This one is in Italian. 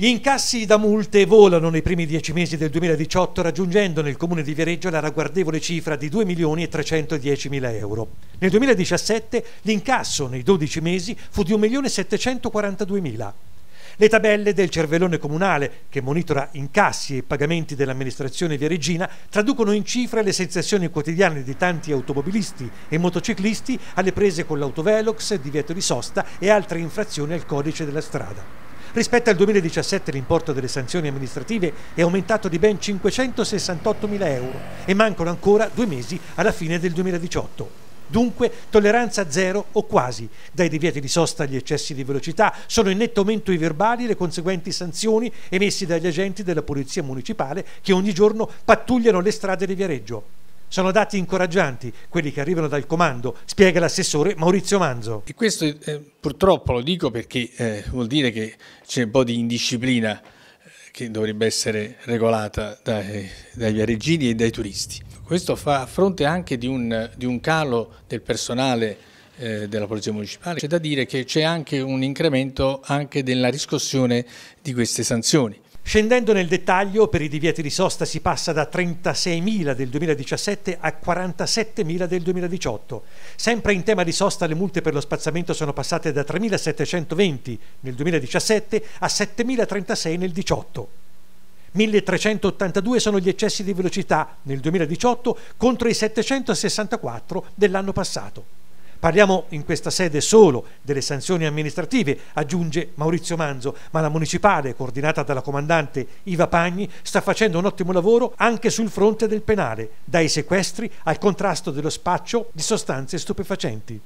Gli incassi da multe volano nei primi dieci mesi del 2018 raggiungendo nel comune di Viareggio la ragguardevole cifra di 2 milioni e 310 mila euro. Nel 2017 l'incasso nei 12 mesi fu di 1 milione e 742 mila. Le tabelle del cervellone comunale, che monitora incassi e pagamenti dell'amministrazione viareggina, traducono in cifre le sensazioni quotidiane di tanti automobilisti e motociclisti alle prese con l'autovelox, divieto di sosta e altre infrazioni al codice della strada. Rispetto al 2017 l'importo delle sanzioni amministrative è aumentato di ben 568 mila euro e mancano ancora due mesi alla fine del 2018. Dunque, tolleranza zero o quasi. Dai divieti di sosta agli eccessi di velocità sono in netto aumento i verbali e le conseguenti sanzioni emessi dagli agenti della Polizia Municipale che ogni giorno pattugliano le strade di Viareggio. Sono dati incoraggianti quelli che arrivano dal comando, spiega l'assessore Maurizio Manzo. E questo eh, purtroppo lo dico perché eh, vuol dire che c'è un po' di indisciplina eh, che dovrebbe essere regolata dai, dagli areggini e dai turisti. Questo fa fronte anche di un, di un calo del personale eh, della Polizia Municipale. C'è da dire che c'è anche un incremento anche della riscossione di queste sanzioni Scendendo nel dettaglio, per i divieti di sosta si passa da 36.000 del 2017 a 47.000 del 2018. Sempre in tema di sosta le multe per lo spazzamento sono passate da 3.720 nel 2017 a 7.036 nel 2018. 1.382 sono gli eccessi di velocità nel 2018 contro i 764 dell'anno passato. Parliamo in questa sede solo delle sanzioni amministrative, aggiunge Maurizio Manzo, ma la municipale, coordinata dalla comandante Iva Pagni, sta facendo un ottimo lavoro anche sul fronte del penale, dai sequestri al contrasto dello spaccio di sostanze stupefacenti.